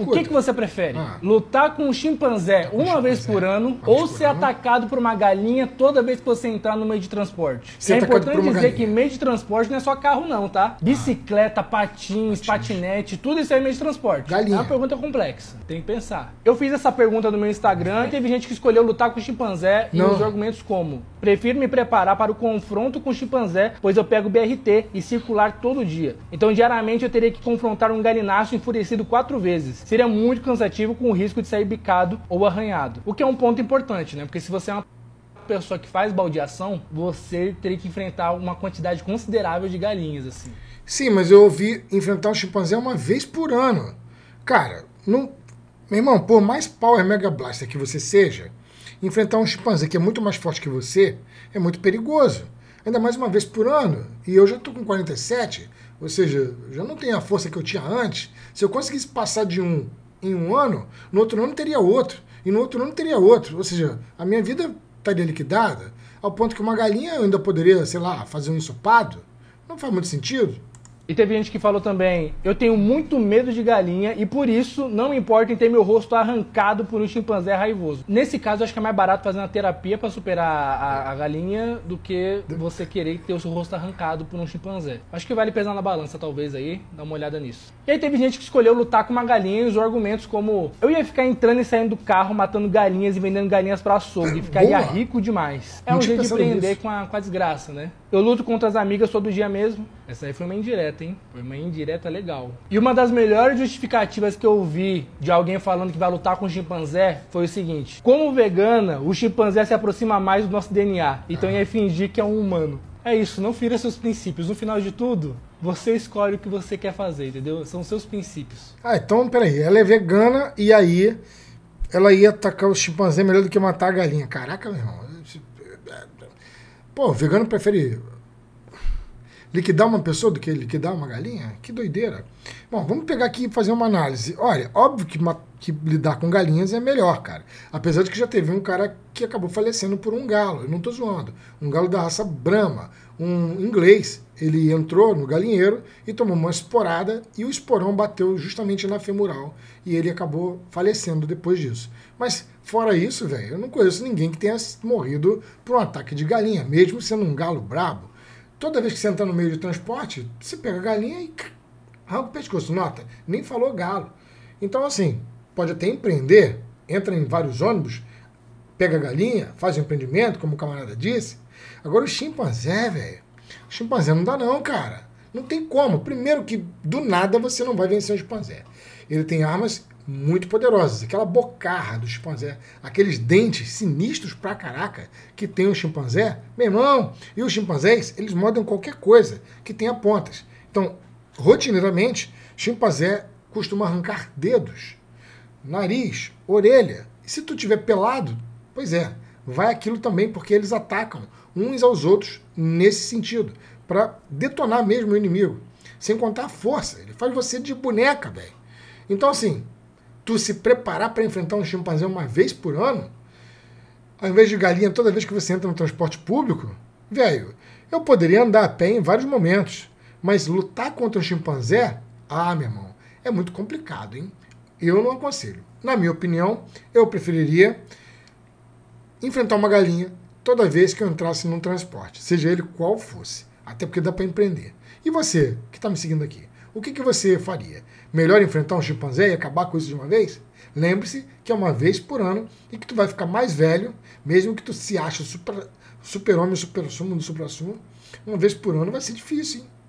O que, que você prefere? Ah. Lutar com um chimpanzé com uma vez por ano uma ou ser ano. atacado por uma galinha toda vez que você entrar no meio de transporte? Ser é importante dizer galinha. que meio de transporte não é só carro, não, tá? Ah. Bicicleta, patins, patins, patinete, tudo isso é meio de transporte. Galinha. É uma pergunta complexa. Tem que pensar. Eu fiz essa pergunta no meu Instagram e teve gente que escolheu lutar com chimpanzé não. e os argumentos como: prefiro me preparar para o confronto com chimpanzé, pois eu pego BRT e circular todo dia. Então, diariamente, eu teria que confrontar um galináceo enfurecido quatro vezes seria muito cansativo com o risco de sair bicado ou arranhado. O que é um ponto importante, né? Porque se você é uma pessoa que faz baldeação, você teria que enfrentar uma quantidade considerável de galinhas, assim. Sim, mas eu ouvi enfrentar um chimpanzé uma vez por ano. Cara, não. Meu irmão, por mais Power Mega Blaster que você seja, enfrentar um chimpanzé que é muito mais forte que você é muito perigoso ainda mais uma vez por ano, e eu já estou com 47, ou seja, já não tenho a força que eu tinha antes. Se eu conseguisse passar de um em um ano, no outro ano teria outro, e no outro ano teria outro. Ou seja, a minha vida estaria liquidada, ao ponto que uma galinha ainda poderia, sei lá, fazer um ensopado. Não faz muito sentido. E teve gente que falou também: eu tenho muito medo de galinha e por isso não importa em ter meu rosto arrancado por um chimpanzé raivoso. Nesse caso, acho que é mais barato fazer uma terapia para superar a, a, galinha do que você querer ter o seu rosto arrancado por um chimpanzé. Acho que vale pesar na balança, talvez aí, dar uma olhada nisso. E aí teve gente que escolheu lutar com uma galinha e usou argumentos como: eu ia ficar entrando e saindo do carro, matando galinhas e vendendo galinhas pra açougue, ficaria Boa. rico demais. É Não um jeito de prender com a, com a desgraça, né? Eu luto contra as amigas todo dia mesmo. Essa aí foi uma indireta, hein? Foi uma indireta legal. E uma das melhores justificativas que eu vi de alguém falando que vai lutar com o chimpanzé foi o seguinte: como vegana, o chimpanzé se aproxima mais do nosso DNA, então ah. ia fingir que é um humano. É isso, não fira seus princípios. No final de tudo, você escolhe o que você quer fazer, entendeu? São seus princípios. Ah, então, peraí. Ela é vegana e aí ela ia atacar o chimpanzé melhor do que matar a galinha. Caraca, meu irmão. Pô, vegano prefere Liquidar uma pessoa do que liquidar uma galinha? Que doideira. Bom, vamos pegar aqui e fazer uma análise. Olha, óbvio que, que lidar com galinhas é melhor, cara. Apesar de que já teve um cara que acabou falecendo por um galo, eu não tô zoando. Um galo da raça Brahma, um inglês. Ele entrou no galinheiro e tomou uma esporada e o esporão bateu justamente na femoral e ele acabou falecendo depois disso. Mas fora isso, velho, eu não conheço ninguém que tenha morrido por um ataque de galinha, mesmo sendo um galo brabo toda vez que você entra no meio de transporte, você pega a galinha e arranca o pescoço. Nota, nem falou galo. Então, assim, pode até empreender, entra em vários ônibus, pega a galinha, faz um empreendimento, como o camarada disse. Agora, o chimpanzé, velho, o chimpanzé não dá não, cara. Não tem como. Primeiro que, do nada, você não vai vencer o chimpanzé. Ele tem armas muito poderosas. Aquela bocarra do chimpanzé, aqueles dentes sinistros pra caraca que tem o chimpanzé, meu irmão, e os chimpanzés, eles mordem qualquer coisa que tenha pontas. Então, rotineiramente, chimpanzé costuma arrancar dedos, nariz, orelha. E se tu tiver pelado, pois é, vai aquilo também, porque eles atacam uns aos outros nesse sentido, para detonar mesmo o inimigo. Sem contar a força, ele faz você de boneca, velho. Então, assim, tu se preparar para enfrentar um chimpanzé uma vez por ano, ao invés de galinha toda vez que você entra no transporte público, velho, eu poderia andar a pé em vários momentos, mas lutar contra um chimpanzé, ah, meu irmão, é muito complicado, hein? Eu não aconselho. Na minha opinião, eu preferiria enfrentar uma galinha toda vez que eu entrasse num transporte, seja ele qual fosse, até porque dá para empreender. E você que está me seguindo aqui, o que, que você faria? Melhor enfrentar um chimpanzé e acabar com isso de uma vez? Lembre-se que é uma vez por ano e que tu vai ficar mais velho, mesmo que tu se ache super-homem, super super-sumo, super-sumo, uma vez por ano vai ser difícil, hein?